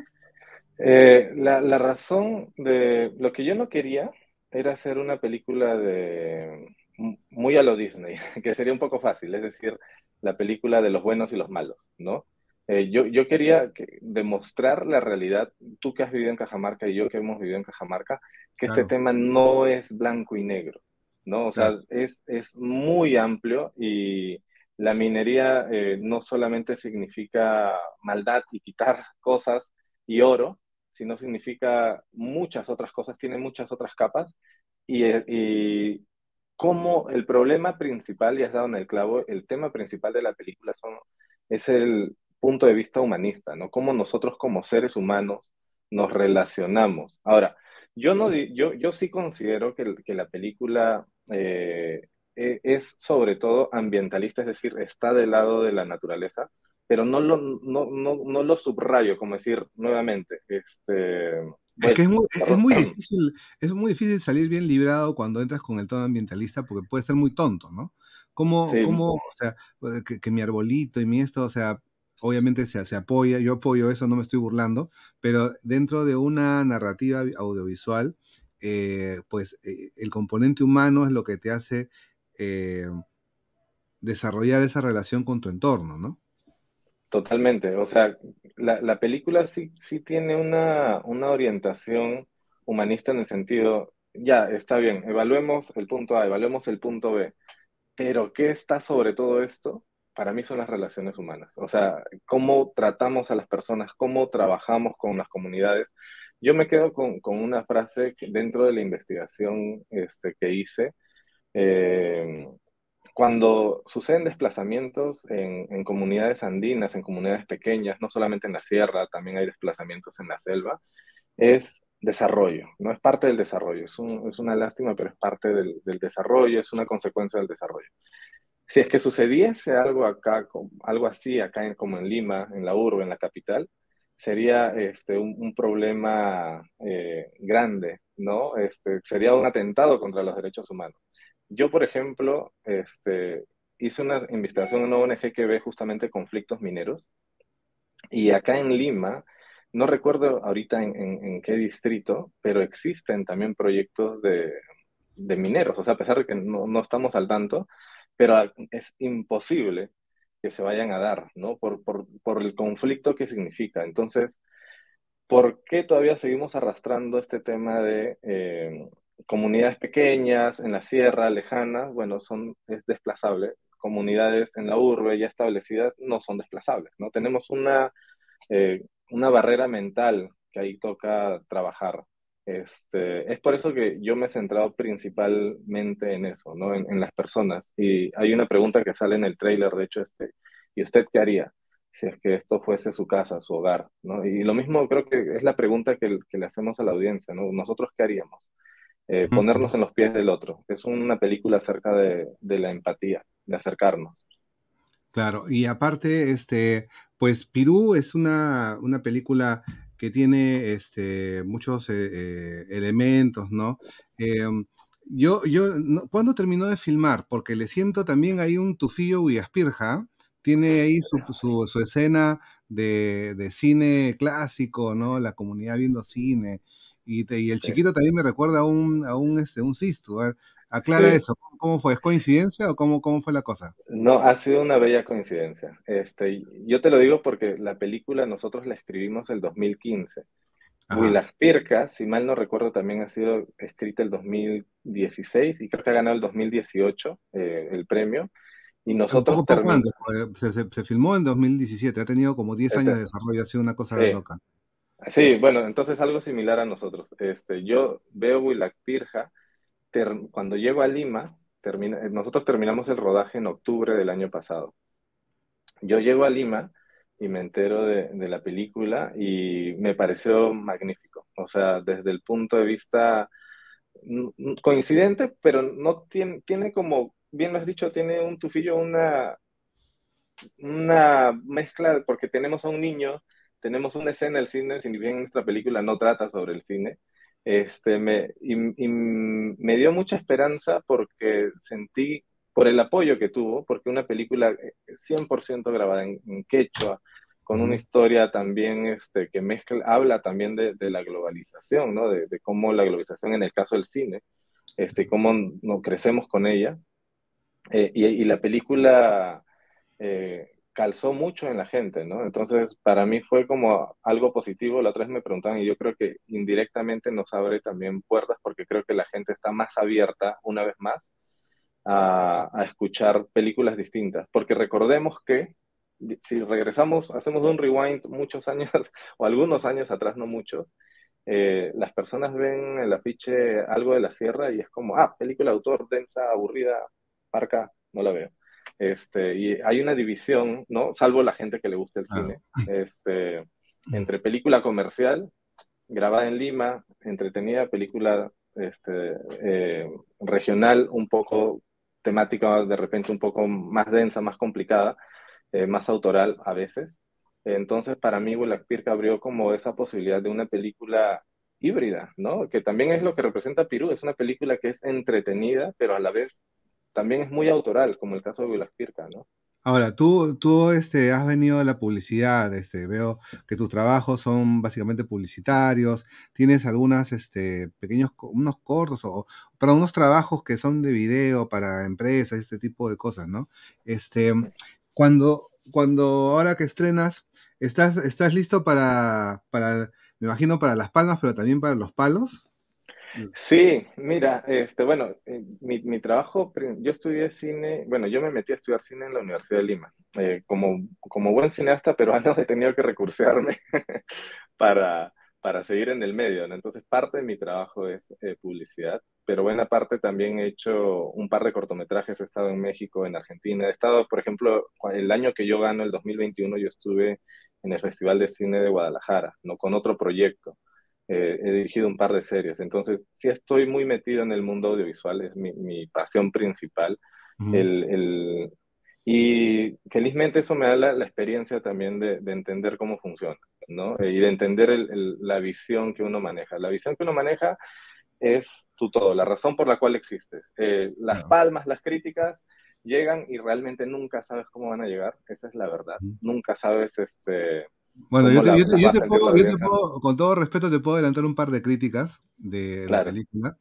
Eh, la, razón de lo que yo no quería era hacer una película de mm, muy a lo Disney, que sería un poco fácil, es decir, la película de los buenos y los malos, ¿no? Eh, yo, yo, quería demostrar la realidad, tú que has vivido en Cajamarca y yo que hemos vivido en Cajamarca, que este tema no es blanco y negro, ¿no? O sea, es, es muy amplio y, la minería eh, no solamente significa maldad y quitar cosas y oro, sino significa muchas otras cosas, tiene muchas otras capas. Y, eh, como el problema principal, y has dado en el clavo, el tema principal de la película es el punto de vista humanista, ¿no? Cómo nosotros como seres humanos nos relacionamos. Ahora, yo, no, yo, yo sí considero que, la película eh, eh, es sobre todo ambientalista, es decir, está del lado de la naturaleza, pero no lo, no, lo subrayo, como decir, nuevamente, este... Es muy, es muy, difícil, salir bien librado cuando entras con el tono ambientalista porque puede ser muy tonto, ¿no? Como, o sea, pues, que, mi arbolito y mi esto, o sea, obviamente se, se, apoya, yo apoyo eso, no me estoy burlando, pero dentro de una narrativa audiovisual, eh, pues eh, el componente humano es lo que te hace eh, desarrollar esa relación con tu entorno, ¿no? Totalmente, o sea, la, película sí, tiene una, una, orientación humanista en el sentido, ya, está bien, evaluemos el punto A, evaluemos el punto B, pero ¿qué está sobre todo esto? Para mí son las relaciones humanas, o sea, cómo tratamos a las personas, cómo trabajamos con las comunidades. Yo me quedo con, con una frase dentro de la investigación este, que hice, eh, cuando suceden desplazamientos en, comunidades andinas, en comunidades pequeñas, no solamente en la sierra, también hay desplazamientos en la selva, es desarrollo, no es parte del desarrollo, es, una lástima, pero es parte del, desarrollo, es una consecuencia del desarrollo. Si es que sucediese algo acá, algo así acá en, como en Lima, en la urbe, en la capital, sería este, un, problema eh, grande, ¿no? Este, sería un atentado contra los derechos humanos. Yo, por ejemplo, este, hice una investigación en una ONG que ve justamente conflictos mineros. Y acá en Lima, no recuerdo ahorita en, qué distrito, pero existen también proyectos de, mineros. O sea, a pesar de que no, estamos al tanto, pero es imposible que se vayan a dar, ¿no? Por, el conflicto que significa. Entonces, ¿por qué todavía seguimos arrastrando este tema de eh, comunidades pequeñas, en la sierra, lejanas, bueno, son, es desplazable. Comunidades en la urbe ya establecidas no son desplazables, ¿no? Tenemos una, eh, una barrera mental que ahí toca trabajar. Este, es por eso que yo me he centrado principalmente en eso, ¿no? En, las personas. Y hay una pregunta que sale en el trailer, de hecho, este, ¿y usted qué haría? si es que esto fuese su casa, su hogar, ¿no? Y lo mismo creo que es la pregunta que, que le hacemos a la audiencia, ¿no? Nosotros qué haríamos eh, ponernos en los pies del otro. Es una película acerca de, la empatía, de acercarnos. Claro, y aparte, este, pues Pirú es una, película que tiene este, muchos eh, eh, elementos, ¿no? Em, yo, yo, cuando ¿cuándo terminó de filmar? Porque le siento también ahí un tufillo aspirja, tiene ahí su, su, escena de, de, cine clásico, ¿no? La comunidad viendo cine, y, y el chiquito también me recuerda a un, a un, este, un aclara eso. ¿Cómo fue? ¿Es coincidencia o cómo, cómo fue la cosa? No, ha sido una bella coincidencia. Este, yo te lo digo porque la película nosotros la escribimos el 2015. Y las Pircas, si mal no recuerdo, también ha sido escrita el 2016 y creo que ha ganado el 2018 eh, el premio. Y nosotros se, se, se, filmó en 2017, ha tenido como 10 años de desarrollo, ha sido una cosa loca. Sí, bueno, entonces algo similar a nosotros. Este, yo veo Pirja, cuando llego a Lima, nosotros terminamos el rodaje en octubre del año pasado. Yo llego a Lima y me entero de, la película y me pareció magnífico. O sea, desde el punto de vista coincidente, pero no tiene, tiene como, bien lo has dicho, tiene un tufillo, una, una mezcla, porque tenemos a un niño tenemos una escena del cine, si bien nuestra película no trata sobre el cine, este, me, y, me dio mucha esperanza porque sentí por el apoyo que tuvo, porque una película 100% eh, grabada en, quechua, con una historia también este, que mezcla, habla también de, la globalización, ¿no? de, cómo la globalización en el caso del cine, este, cómo no crecemos con ella. Eh, y, la película eh, calzó mucho en la gente, ¿no? Entonces, para mí fue como algo positivo. La otra vez me preguntaban y yo creo que indirectamente nos abre también puertas porque creo que la gente está más abierta, una vez más, a, escuchar películas distintas. Porque recordemos que si regresamos, hacemos un rewind muchos años o algunos años atrás, no muchos, eh, las personas ven el afiche algo de la sierra y es como, ah, película autor densa, aburrida, parca, no la veo. Este, y hay una división, ¿no? Salvo la gente que le gusta el ah. cine, este, mm. entre película comercial, grabada en Lima, entretenida, película este, eh, regional, un poco temática, de repente un poco más densa, más complicada, eh, más autoral a veces. Entonces, para mí, Black Pirca abrió como esa posibilidad de una película híbrida, ¿no? Que también es lo que representa Perú es una película que es entretenida, pero a la vez también es muy autoral, como el caso de Vilaspirca, ¿no? Ahora, tú, tú este, has venido de la publicidad, este, veo que tus trabajos son básicamente publicitarios, tienes algunos este, pequeños, unos cortos o, para unos trabajos que son de video para empresas, este tipo de cosas, ¿no? Este, cuando, cuando ahora que estrenas, estás, estás listo para, para, me imagino, para las palmas, pero también para los palos. Mm. Sí, mira, este, bueno, eh, mi, trabajo, yo estudié cine, bueno, yo me metí a estudiar cine en la Universidad de Lima. Eh, como, como buen cineasta pero antes he tenido que recursearme para, para seguir en el medio, Entonces parte de mi trabajo es eh, publicidad, pero buena parte también he hecho un par de cortometrajes, he estado en México, en Argentina, he estado, por ejemplo, el año que yo gano, el 2021, yo estuve en el Festival de Cine de Guadalajara, ¿no? Con otro proyecto. Eh, he dirigido un par de series, entonces sí estoy muy metido en el mundo audiovisual, es mi, pasión principal. el, el, y felizmente eso me da la, experiencia también de, entender cómo funciona, ¿no? Y de entender la visión que uno maneja. La visión que uno maneja es tu todo, la razón por la cual existes. Eh, las palmas, las críticas, llegan y realmente nunca sabes cómo van a llegar, esa es la verdad. Nunca sabes este, bueno, yo te, yo, puedo, con todo respeto, te puedo adelantar un par de críticas de la película.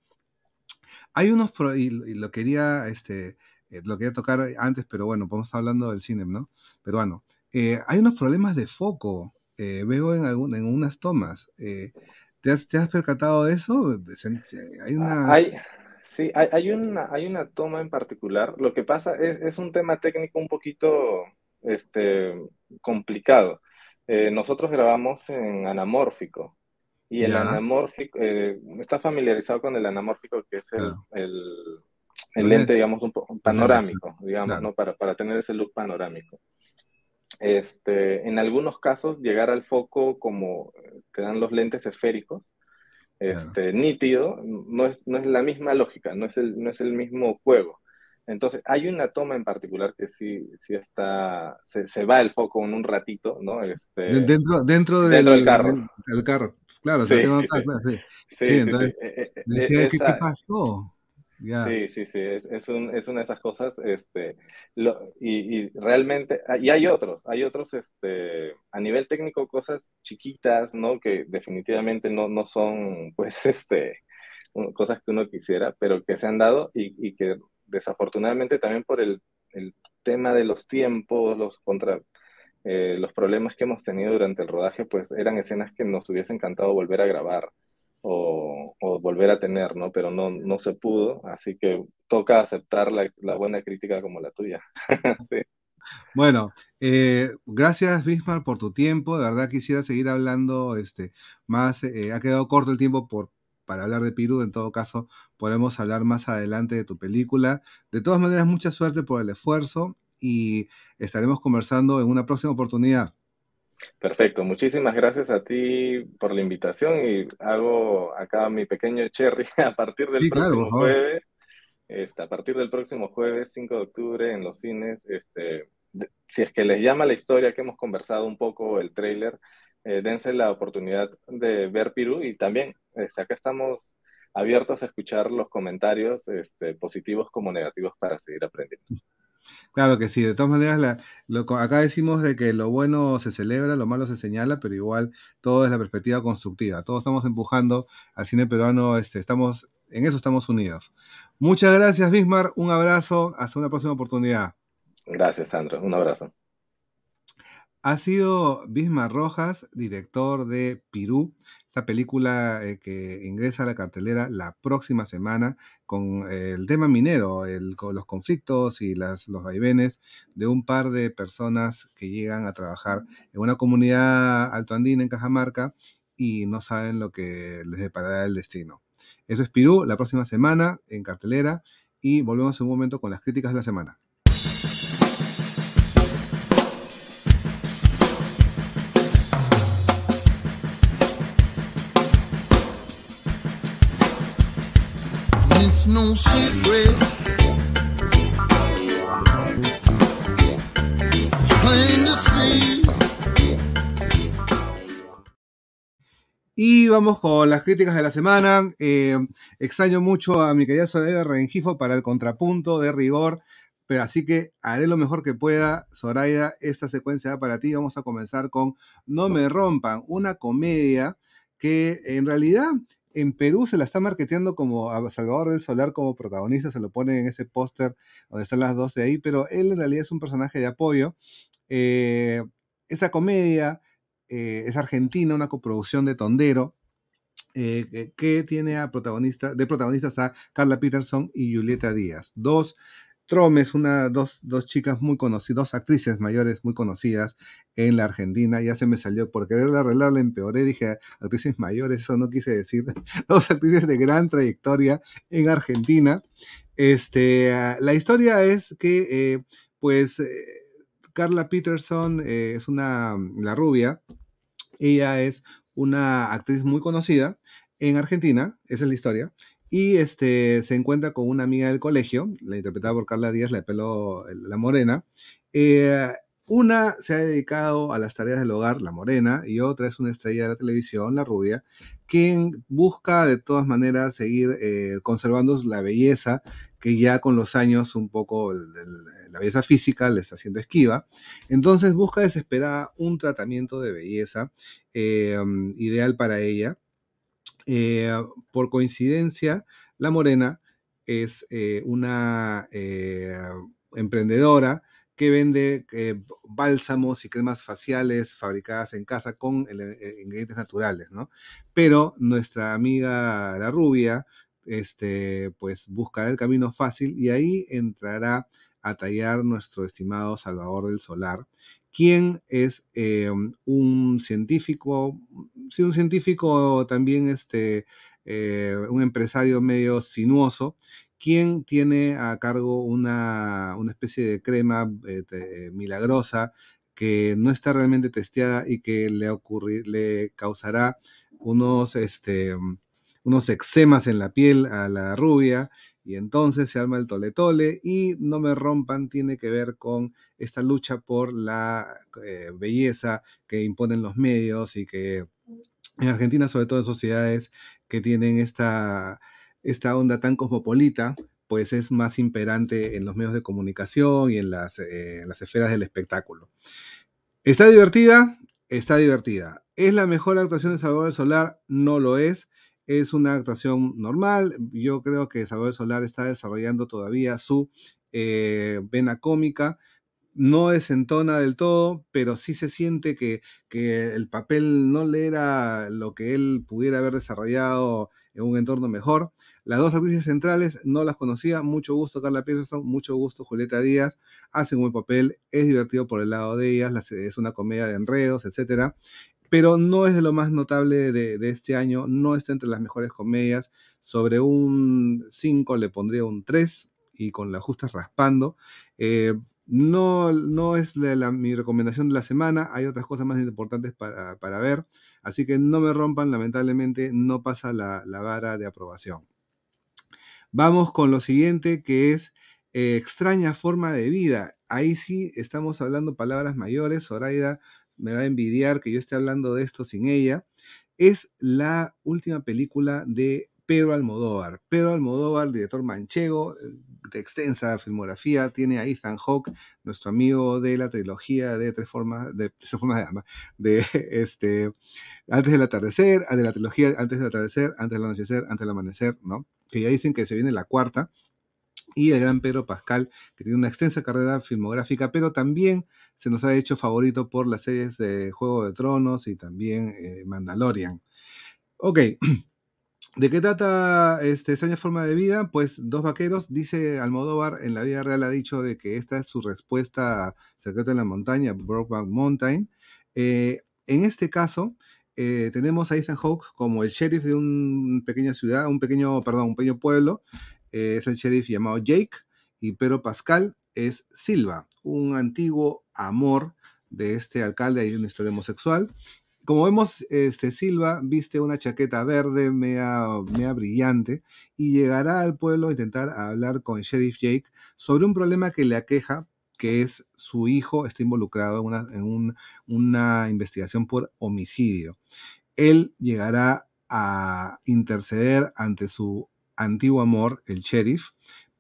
Hay unos, y, lo quería, este, eh, lo quería tocar antes, pero bueno, vamos hablando del cine, ¿no? Peruano. Eh, hay unos problemas de foco, eh, veo en, algún, en unas tomas. Eh, ¿te, has, percatado de eso? Hay ah, una... sí, hay, una, hay una toma en particular. Lo que pasa es, es un tema técnico un poquito este, complicado eh, nosotros grabamos en anamórfico. Y el anamórfico, eh, ¿estás familiarizado con el anamórfico que es el, lente, digamos, un poco panorámico, digamos, ¿no? Para, para tener ese look panorámico. Este, en algunos casos, llegar al foco como te dan los lentes esféricos, este, nítido, no es, no es la misma lógica, no es no es el mismo juego. Entonces, hay una toma en particular que sí, sí está, se, se va el foco en un ratito, ¿no? Este, dentro, dentro, del, carro. el carro. Claro, sí, sí, sí. Eh, eh, eh, ¿qué, pasó? Sí, sí, sí, es, una de esas cosas, este, y, realmente, ah, y hay otros, hay otros, este, a nivel técnico, cosas chiquitas, ¿no? Que definitivamente no, no son, pues, este, cosas que uno quisiera, pero que se han dado y, y que desafortunadamente también por el, tema de los tiempos, los eh, los problemas que hemos tenido durante el rodaje, pues eran escenas que nos hubiese encantado volver a grabar o, volver a tener, ¿no? Pero no, no se pudo, así que toca aceptar la, buena crítica como la tuya. Bueno, eh, gracias Bismarck por tu tiempo. De verdad quisiera seguir hablando este, más. Eh, ha quedado corto el tiempo por, para hablar de Piru. En todo caso, podemos hablar más adelante de tu película. De todas maneras, mucha suerte por el esfuerzo y estaremos conversando en una próxima oportunidad. Perfecto, muchísimas gracias a ti por la invitación y hago acá mi pequeño cherry este, a partir del próximo jueves. a partir del próximo jueves 5 de octubre en los cines, este, si es que les llama la historia que hemos conversado un poco, el tráiler, eh, dense la oportunidad de ver Perú y también, este, acá estamos abiertos a escuchar los comentarios este, positivos como negativos para seguir aprendiendo. Claro que sí, de todas maneras, acá decimos de que lo bueno se celebra, lo malo se señala, pero igual todo es la perspectiva constructiva. Todos estamos empujando al cine peruano, este, estamos, en eso estamos unidos. Muchas gracias, Bismar, un abrazo, hasta una próxima oportunidad. Gracias, Sandro, un abrazo. Ha sido Bismar Rojas, director de Pirú, esta película eh, que ingresa a la cartelera la próxima semana con eh, el tema minero, con los conflictos y las, los vaivenes de un par de personas que llegan a trabajar en una comunidad altoandina en Cajamarca y no saben lo que les deparará el destino. Eso es Pirú, la próxima semana en cartelera y volvemos en un momento con las críticas de la semana. Y vamos con las críticas de la semana. Eh, extraño mucho a mi querida Soraya Rengifo para el contrapunto de rigor, pero así que haré lo mejor que pueda. Soraya, esta secuencia para ti. Vamos a comenzar con No me rompan, una comedia que en realidad en Perú se la está marqueteando como Salvador del Solar como protagonista, se lo pone en ese póster donde están las dos de ahí, pero él en realidad es un personaje de apoyo. Eh, esta comedia eh, es argentina, una coproducción de Tondero, eh, que tiene a protagonistas de protagonistas a Carla Peterson y Julieta Díaz, dos Tromes, una, dos, dos chicas muy conocidas, dos actrices mayores muy conocidas en la Argentina. Ya se me salió por querer arreglarla, empeoré. Dije actrices mayores, eso no quise decir. Dos actrices de gran trayectoria en Argentina. Este, ah, la historia es que, eh, pues, eh, Carla Peterson eh, es una, mm, la rubia. Ella es una actriz muy conocida en Argentina, esa es la historia y este, se encuentra con una amiga del colegio, la interpretada por Carla Díaz, la de pelo, la morena. Eh, una se ha dedicado a las tareas del hogar, la morena, y otra es una estrella de la televisión, la rubia, quien busca de todas maneras seguir eh, conservando la belleza que ya con los años un poco la belleza física le está haciendo esquiva. Entonces busca desesperada un tratamiento de belleza eh, ideal para ella eh, por coincidencia, la Morena es eh, una eh, emprendedora que vende bálsamos y cremas faciales fabricadas en casa con ingredientes naturales, Pero nuestra amiga la rubia, este, pues buscará el camino fácil y ahí entrará a tallar nuestro estimado Salvador del Solar, ¿Quién es eh, un científico, sí, un científico también, este, eh, un empresario medio sinuoso, quien tiene a cargo una, especie de crema este, milagrosa que no está realmente testeada y que le, le causará unos, este, unos eczemas en la piel a la rubia y entonces se arma el tole tole y No me rompan tiene que ver con esta lucha por la eh, belleza que imponen los medios y que en Argentina, sobre todo en sociedades que tienen esta, esta onda tan cosmopolita, pues es más imperante en los medios de comunicación y en las, eh, en las esferas del espectáculo. ¿Está divertida? Está divertida. ¿Es la mejor actuación de Salvador Solar? No lo es. Es una actuación normal. Yo creo que Salvador Solar está desarrollando todavía su eh, vena cómica. No es tona del todo, pero sí se siente que, el papel no le era lo que él pudiera haber desarrollado en un entorno mejor. Las dos actrices centrales no las conocía. Mucho gusto Carla Peterson. mucho gusto Julieta Díaz. Hacen un buen papel, es divertido por el lado de ellas, es una comedia de enredos, etc pero no es de lo más notable de, este año, no está entre las mejores comedias. Sobre un 5 le pondría un 3 y con la justa raspando. Eh, no, no es mi recomendación de la semana, hay otras cosas más importantes para, ver, así que no me rompan, lamentablemente no pasa la, vara de aprobación. Vamos con lo siguiente que es eh, extraña forma de vida. Ahí sí estamos hablando palabras mayores, Zoraida me va a envidiar que yo esté hablando de esto sin ella, es la última película de Pedro Almodóvar. Pedro Almodóvar, director manchego, eh, de extensa filmografía, tiene a Ethan Hawke, nuestro amigo de la trilogía de Tres Formas de, formas de, de este, Antes del Atardecer, ah, de la trilogía Antes del Atardecer, Antes del Anochecer, Antes del Amanecer, ¿no? Que ya dicen que se viene la cuarta. Y el gran Pedro Pascal, que tiene una extensa carrera filmográfica, pero también se nos ha hecho favorito por las series de Juego de Tronos y también eh, Mandalorian. Ok, ¿de qué trata esta extraña forma de vida? Pues dos vaqueros, dice Almodóvar, en la vida real ha dicho de que esta es su respuesta a Secreto en la Montaña, Brokeback Mountain. Eh, en este caso, eh, tenemos a Ethan Hawke como el sheriff de una pequeña ciudad, un pequeño, perdón, un pequeño pueblo. es el sheriff llamado Jake y Pedro Pascal es Silva, un antiguo amor de este alcalde, hay una historia homosexual. Como vemos, este Silva viste una chaqueta verde, mea brillante, y llegará al pueblo a intentar hablar con Sheriff Jake sobre un problema que le aqueja, que es su hijo está involucrado en, una, una investigación por homicidio. Él llegará a interceder ante su antiguo amor, el sheriff,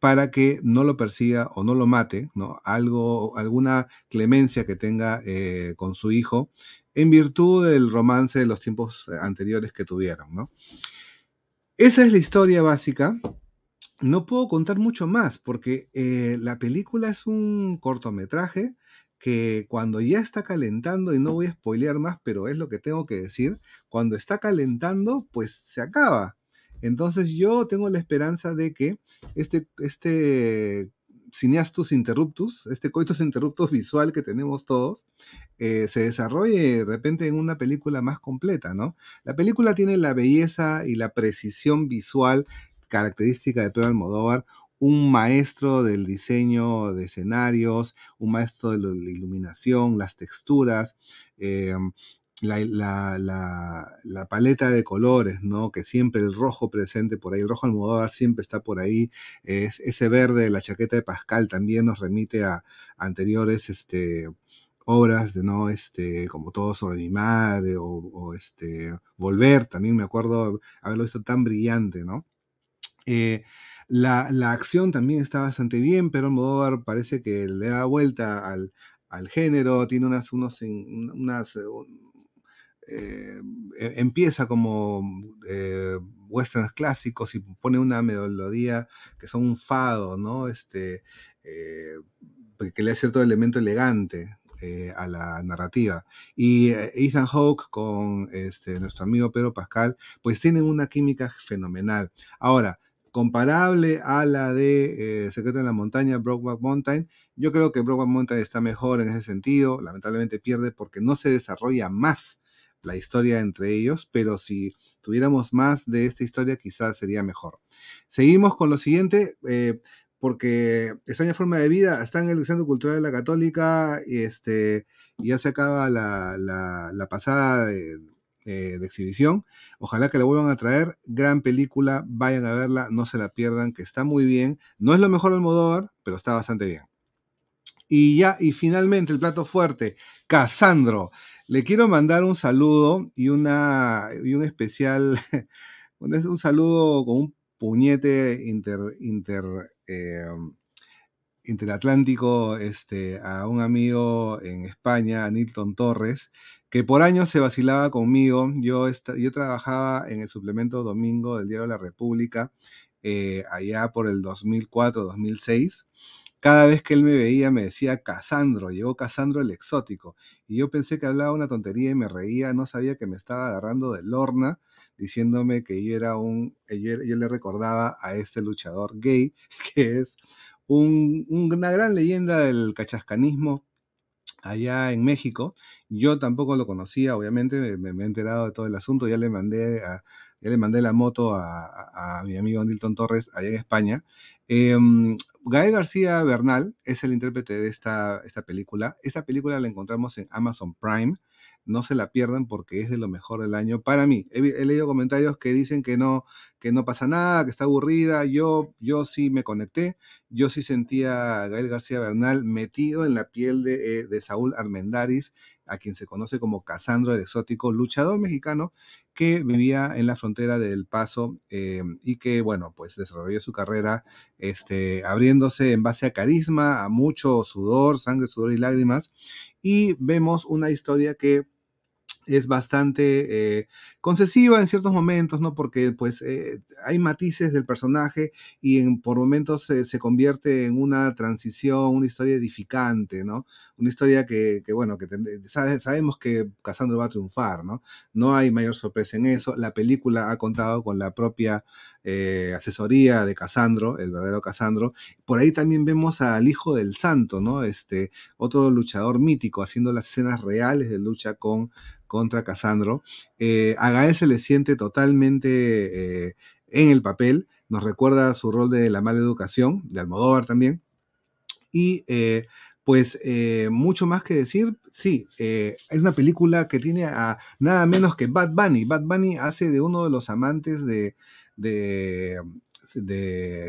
para que no lo persiga o no lo mate, ¿no? Algo, alguna clemencia que tenga eh, con su hijo en virtud del romance de los tiempos eh, anteriores que tuvieron, ¿no? Esa es la historia básica. No puedo contar mucho más porque eh, la película es un cortometraje que cuando ya está calentando, y no voy a spoilear más, pero es lo que tengo que decir, cuando está calentando, pues se acaba. Entonces yo tengo la esperanza de que este, este, cineastus interruptus, este coitus interruptus visual que tenemos todos, eh, se desarrolle de repente en una película más completa, ¿no? La película tiene la belleza y la precisión visual característica de Pedro Almodóvar, un maestro del diseño de escenarios, un maestro de la iluminación, las texturas, eh, la, paleta de colores, ¿no? Que siempre el rojo presente por ahí, el rojo almodóvar siempre está por ahí, es, ese verde de la chaqueta de Pascal también nos remite a, anteriores este, obras de no este como todo sobre mi madre o, este volver también me acuerdo haberlo visto tan brillante no eh, la, acción también está bastante bien pero Almodóvar parece que le da vuelta al, género tiene unas unos unas eh, eh, e-, empieza como mm, eh, westerns clásicos y pone una melodía que son un fado, ¿no? Este, eh, que le da cierto elemento elegante eh, a la narrativa. Y Ethan Hawke con este, nuestro amigo Pedro Pascal, pues tienen una química fenomenal. Ahora, comparable a la de Secreto en la Montaña, Brokeback Mountain. Yo creo que Brokeback Mountain está mejor en ese sentido. Lamentablemente pierde porque no se desarrolla más la historia entre ellos, pero si tuviéramos más de esta historia quizás sería mejor. Seguimos con lo siguiente, eh, porque extraña forma de vida está en el Centro Cultural de la Católica este, y, este, ya se acaba la, pasada eh, de, exhibición. Ojalá que la vuelvan a traer. Gran película, vayan a verla, no se la pierdan, que está muy bien. No es lo mejor Almodóvar, pero está bastante bien. Y ya, y finalmente el plato fuerte, Casandro. Le quiero mandar un saludo y, una, y un especial, un saludo con un puñete inter, em, interatlántico este, a un amigo en España, Nilton Torres, que por años se vacilaba conmigo. Yo, yo trabajaba en el suplemento Domingo del Diario de la República eh, allá por el 2004-2006 cada vez que él me veía me decía Casandro, llegó Casandro el exótico. Y yo pensé que hablaba una tontería y me reía, no sabía que me estaba agarrando de lorna diciéndome que yo era un, yo, le recordaba a este luchador gay, que es un, una gran leyenda del cachascanismo allá en México. Yo tampoco lo conocía, obviamente, me, he enterado de todo el asunto, ya le mandé a, ya le mandé la moto a, mi amigo Nilton Torres allá en España. Em, Gael García Bernal es el intérprete de esta, esta película. Esta película la encontramos en Amazon Prime. No se la pierdan porque es de lo mejor del año para mí. He, leído comentarios que dicen que no, que no pasa nada, que está aburrida. Yo, yo sí me conecté. Yo sí sentía a Gael García Bernal metido en la piel de, eh, de Saúl Armendaris a quien se conoce como Casandro el Exótico, luchador mexicano que vivía en la frontera del Paso eh, y que, bueno, pues desarrolló su carrera este, abriéndose en base a carisma, a mucho sudor, sangre, sudor y lágrimas. Y vemos una historia que es bastante eh, concesiva en ciertos momentos, ¿no? Porque pues eh, hay matices del personaje y en, por momentos eh, se convierte en una transición, una historia edificante, ¿no? Una historia que, bueno, que sabemos que Casandro va a triunfar, ¿no? No hay mayor sorpresa en eso. La película ha contado con la propia asesoría de Casandro, el verdadero Casandro. Por ahí también vemos al hijo del santo, ¿no? Este, otro luchador mítico haciendo las escenas reales de lucha con contra Casandro, eh, a Gael se le siente totalmente eh, en el papel, nos recuerda su rol de la mala educación, de Almodóvar también, y eh, pues mucho más que decir, sí, es una película que tiene a nada menos que Bad Bunny. Bad Bunny hace de uno de los amantes de, de,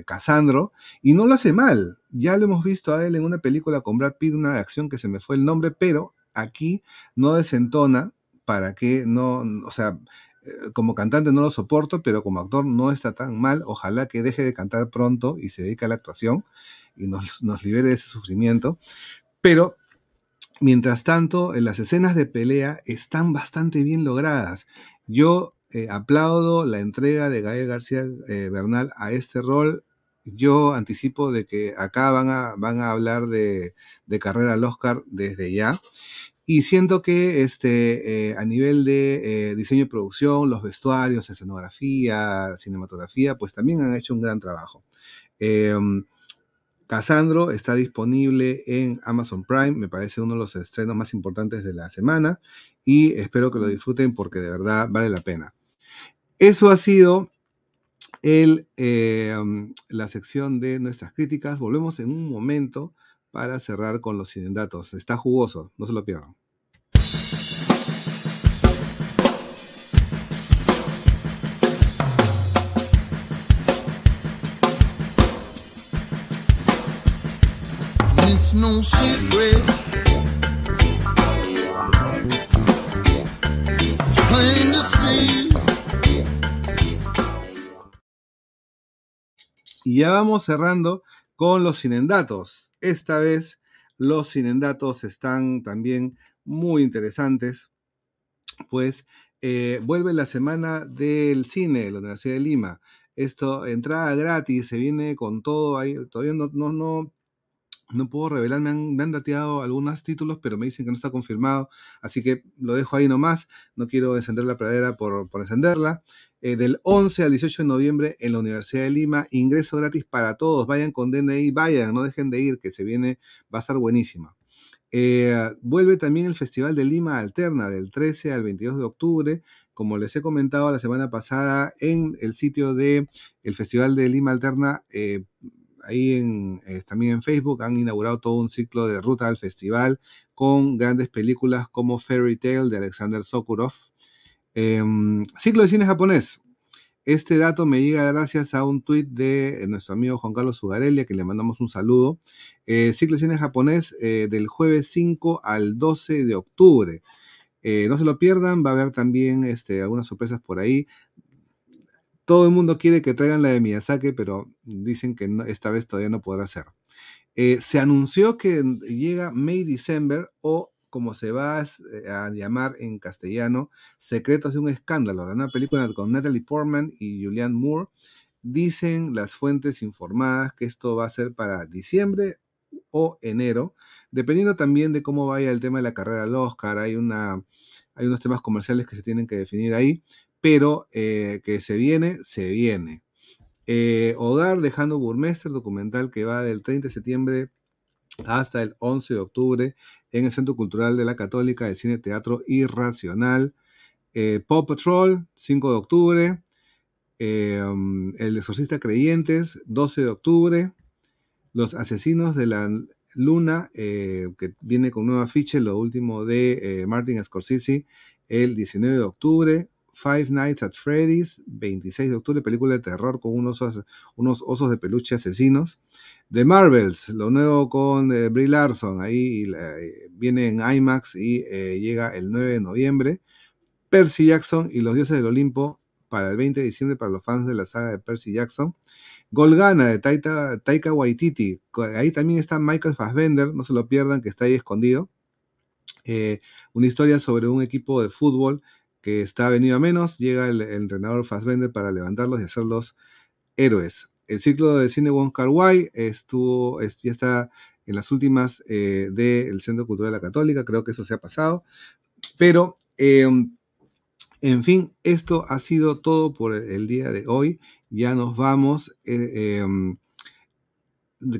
Casandro y no lo hace mal. Ya lo hemos visto a él en una película con Brad Pitt, una de acción que se me fue el nombre, pero aquí no desentona para que no, o sea, eh, como cantante no lo soporto, pero como actor no está tan mal. Ojalá que deje de cantar pronto y se dedique a la actuación y nos, libere de ese sufrimiento. Pero, mientras tanto, en eh, las escenas de pelea están bastante bien logradas. Yo eh, aplaudo la entrega de Gael García Bernal a este rol. Yo anticipo de que acá van a, hablar de, de carrera al Oscar desde ya. Y siento que este, eh, a nivel de eh, diseño y producción, los vestuarios, escenografía, cinematografía, pues también han hecho un gran trabajo. Em, Casandro está disponible en Amazon Prime, me parece uno de los estrenos más importantes de la semana y espero que lo disfruten porque de verdad vale la pena. Eso ha sido el, em, la sección de nuestras críticas. Volvemos en un momento para cerrar con los sinendatos. Está jugoso, no se lo pierdan. Y ya vamos cerrando con los cinendatos. Esta vez los Datos están también muy interesantes, pues eh, vuelve la semana del cine de la Universidad de Lima. Esto, entrada gratis, se viene con todo ahí. Todavía no, no, no, no puedo revelar, me han, dateado algunos títulos, pero me dicen que no está confirmado, así que lo dejo ahí nomás, no quiero encender la pradera por, por encenderla. Eh, del 11 al 18 de noviembre en la Universidad de Lima. Ingreso gratis para todos. Vayan con DNI, vayan, no dejen de ir, que se viene, va a estar buenísima. Eh, vuelve también el Festival de Lima Alterna del 13 al 22 de octubre. Como les he comentado la semana pasada, en el sitio de Festival de Lima Alterna, eh, ahí en, también en Facebook, han inaugurado todo un ciclo de ruta al festival con grandes películas como Fairy Tale de Alexander Sokurov, Em, ciclo de cine japonés. Este dato me llega gracias a un tuit de eh, nuestro amigo Juan Carlos Ugarelia, que le mandamos un saludo. Eh, ciclo de cine japonés eh, del jueves 5 al 12 de octubre. no se lo pierdan, va a haber también este, algunas sorpresas por ahí. Todo el mundo quiere que traigan la de Miyazaki, pero dicen que esta vez todavía no podrá ser. se anunció que llega May December o como se va eh, a llamar en castellano, Secretos de un Escándalo, una película con Natalie Portman y Julianne Moore. Dicen las fuentes informadas que esto va a ser para diciembre o enero, dependiendo también de cómo vaya el tema de la carrera al Oscar. Hay, una, hay unos temas comerciales que se tienen que definir ahí, pero eh, que se viene, se viene. Eh, Hogar dejando Burmester, documental que va del 30 de septiembre hasta el 11 de octubre en el Centro Cultural de la Católica de Cine Teatro Irracional. Eh, Pop Patrol, 5 de octubre. Em, el Exorcista Creyentes, 12 de octubre. Los Asesinos de la Luna, eh, que viene con nueva afiche, lo último de eh, Martin Scorsese, el 19 de octubre. Five Nights at Freddy's, 26 de octubre, película de terror con unos osos, unos osos de peluche asesinos. The Marvels, lo nuevo con eh, Brie Larson, ahí eh, viene en IMAX y eh, llega el 9 de noviembre. Percy Jackson y los dioses del Olimpo para el 20 de diciembre para los fans de la saga de Percy Jackson. Golgana de Taika, Taika Waititi, ahí también está Michael Fassbender, no se lo pierdan que está ahí escondido. una historia sobre un equipo de fútbol que está venido a menos, llega el, entrenador Fassbender para levantarlos y hacerlos héroes. El ciclo de cine Wong Kar estuvo, ya está en las últimas eh, del Centro Cultural de la Católica, creo que eso se ha pasado, pero... Em, en fin, esto ha sido todo por el día de hoy. Ya nos vamos. Eh, em,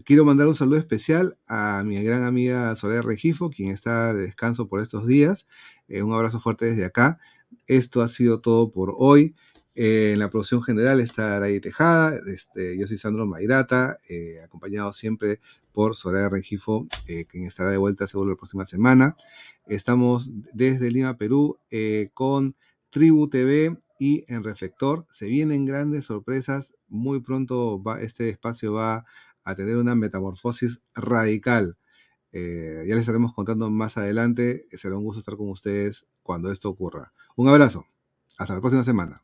quiero mandar un saludo especial a mi gran amiga Soledad Regifo, quien está de descanso por estos días. Eh, un abrazo fuerte desde acá. Esto ha sido todo por hoy. Eh, en la producción general está Araí Tejada, este, yo soy Sandro Mairata, eh, acompañado siempre por Soraya Rengifo, eh, quien estará de vuelta seguro la próxima semana. Estamos desde Lima, Perú, con Tribu TV y en Reflector. Se vienen grandes sorpresas. Muy pronto este espacio va a tener una metamorfosis radical. ya les estaremos contando más adelante. Será un gusto estar con ustedes cuando esto ocurra. Un abrazo. Hasta la próxima semana.